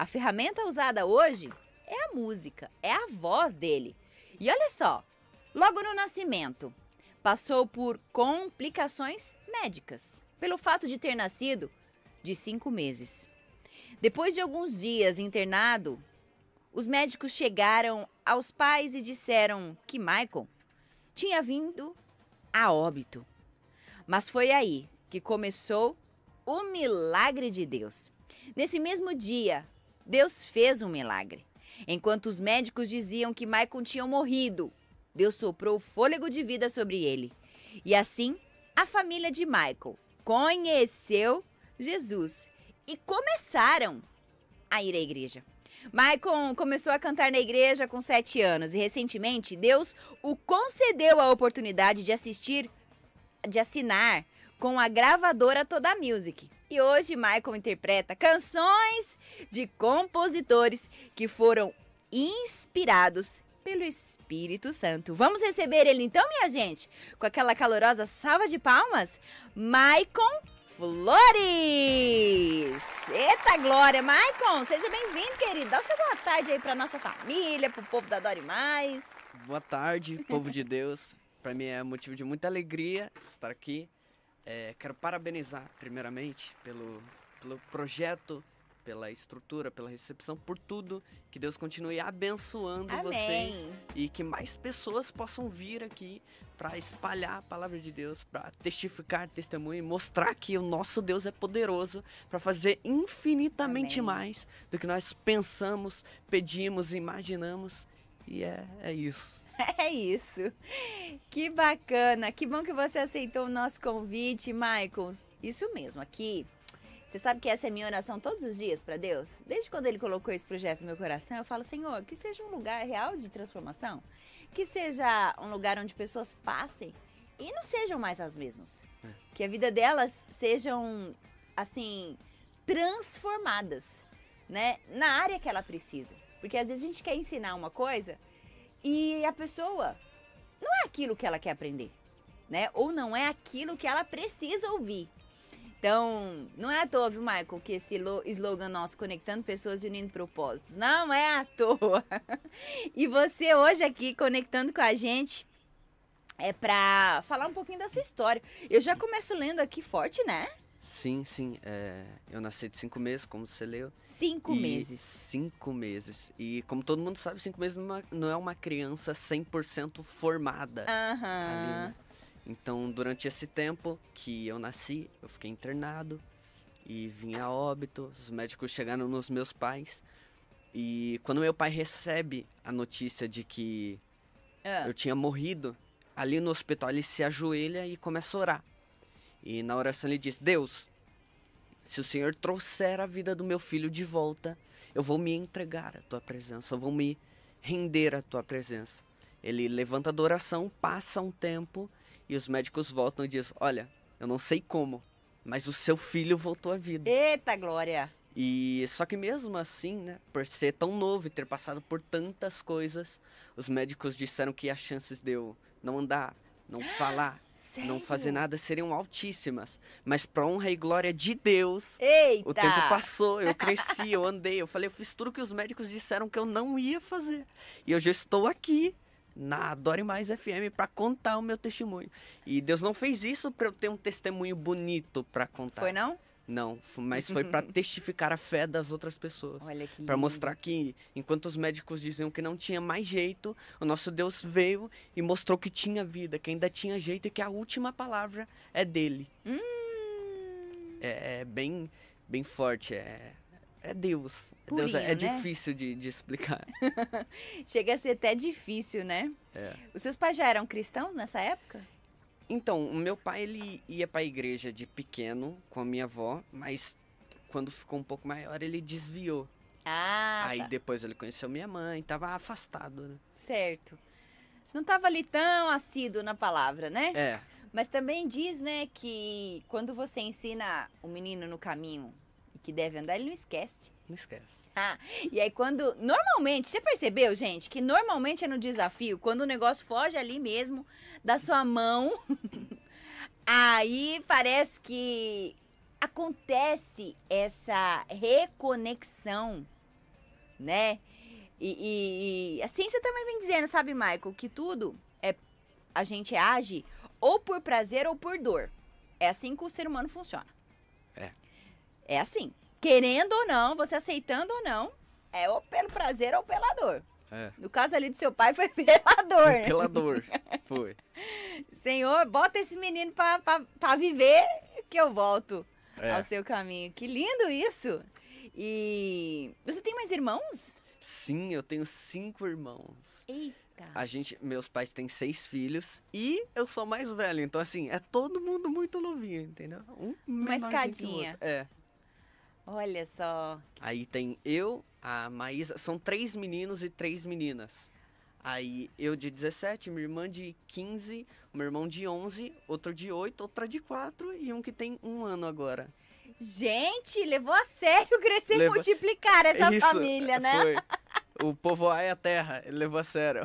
A ferramenta usada hoje é a música, é a voz dele. E olha só, logo no nascimento, passou por complicações médicas, pelo fato de ter nascido de cinco meses. Depois de alguns dias internado, os médicos chegaram aos pais e disseram que Michael tinha vindo a óbito. Mas foi aí que começou o milagre de Deus. Nesse mesmo dia, Deus fez um milagre. Enquanto os médicos diziam que Maicon tinha morrido, Deus soprou fôlego de vida sobre ele. E assim, a família de Michael conheceu Jesus e começaram a ir à igreja. Maicon começou a cantar na igreja com sete anos e recentemente Deus o concedeu a oportunidade de assistir, de assinar com a gravadora Toda Music. E hoje Michael interpreta canções de compositores que foram inspirados pelo Espírito Santo. Vamos receber ele então, minha gente, com aquela calorosa salva de palmas, Maicon Flores. Eita glória, Maicon, seja bem-vindo, querido. Dá o seu boa tarde aí para nossa família, pro povo da Dore Mais. Boa tarde, povo de Deus. Para mim é motivo de muita alegria estar aqui é, quero parabenizar, primeiramente, pelo, pelo projeto, pela estrutura, pela recepção, por tudo. Que Deus continue abençoando Amém. vocês e que mais pessoas possam vir aqui para espalhar a palavra de Deus, para testificar testemunho e mostrar que o nosso Deus é poderoso para fazer infinitamente Amém. mais do que nós pensamos, pedimos, imaginamos. E é, é isso. É isso. Que bacana. Que bom que você aceitou o nosso convite, Michael. Isso mesmo, aqui. Você sabe que essa é minha oração todos os dias para Deus? Desde quando ele colocou esse projeto no meu coração, eu falo, Senhor, que seja um lugar real de transformação, que seja um lugar onde pessoas passem e não sejam mais as mesmas. É. Que a vida delas sejam assim transformadas, né, na área que ela precisa. Porque às vezes a gente quer ensinar uma coisa, e a pessoa não é aquilo que ela quer aprender, né? Ou não é aquilo que ela precisa ouvir. Então, não é à toa, viu, Michael, que esse slogan nosso, Conectando Pessoas e Unindo Propósitos, não é à toa. e você hoje aqui conectando com a gente é para falar um pouquinho da sua história. Eu já começo lendo aqui forte, né? Sim, sim. É, eu nasci de cinco meses, como você leu. Cinco e meses. Cinco meses. E como todo mundo sabe, cinco meses não é uma criança 100% formada. Uhum. Então, durante esse tempo que eu nasci, eu fiquei internado e vim a óbito. Os médicos chegaram nos meus pais. E quando meu pai recebe a notícia de que uhum. eu tinha morrido, ali no hospital ele se ajoelha e começa a orar. E na oração ele diz: Deus, se o Senhor trouxer a vida do meu filho de volta, eu vou me entregar à tua presença, eu vou me render à tua presença. Ele levanta da oração, passa um tempo e os médicos voltam e dizem: Olha, eu não sei como, mas o seu filho voltou à vida. Eita glória! E só que mesmo assim, né, por ser tão novo e ter passado por tantas coisas, os médicos disseram que as chances de eu não andar, não ah! falar, Sério? não fazer nada seriam altíssimas. Mas para honra e glória de Deus, Eita! o tempo passou, eu cresci, eu andei, eu falei, eu fiz tudo que os médicos disseram que eu não ia fazer. E eu já estou aqui na Adore Mais FM para contar o meu testemunho. E Deus não fez isso para eu ter um testemunho bonito para contar. Foi não? Não, mas foi para testificar a fé das outras pessoas. Olha que Para mostrar que, enquanto os médicos diziam que não tinha mais jeito, o nosso Deus veio e mostrou que tinha vida, que ainda tinha jeito e que a última palavra é dele. Hum. É, é, bem, bem forte. É, é Deus. Purinho, Deus é, é né? difícil de, de explicar. Chega a ser até difícil, né? É. Os seus pais já eram cristãos nessa época? Então, o meu pai ele ia para a igreja de pequeno com a minha avó, mas quando ficou um pouco maior ele desviou. Ah. Aí tá. depois ele conheceu minha mãe, tava afastado, né? Certo. Não tava ali tão assíduo na palavra, né? É. Mas também diz, né, que quando você ensina o menino no caminho e que deve andar, ele não esquece. Não esquece. Ah, e aí quando. Normalmente, você percebeu, gente, que normalmente é no desafio, quando o negócio foge ali mesmo da sua mão, aí parece que acontece essa reconexão, né? E, e, e a assim ciência também vem dizendo, sabe, Michael, que tudo é. A gente age ou por prazer ou por dor. É assim que o ser humano funciona. É. É assim. Querendo ou não, você aceitando ou não, é ou pelo prazer ou pela dor. É. No caso ali do seu pai foi pela dor. Né? Pela dor, foi. Senhor, bota esse menino pra, pra, pra viver que eu volto é. ao seu caminho. Que lindo isso! E você tem mais irmãos? Sim, eu tenho cinco irmãos. Eita! A gente, meus pais têm seis filhos e eu sou mais velho, então assim, é todo mundo muito novinho, entendeu? Um Uma escadinha. É. Olha só. Aí tem eu, a Maísa, são três meninos e três meninas. Aí eu de 17, minha irmã de 15, meu irmão de 11, outro de 8, outra de 4 e um que tem um ano agora. Gente, levou a sério crescer e multiplicar essa Isso, família, né? Foi. o povoar é a terra, ele levou a sério.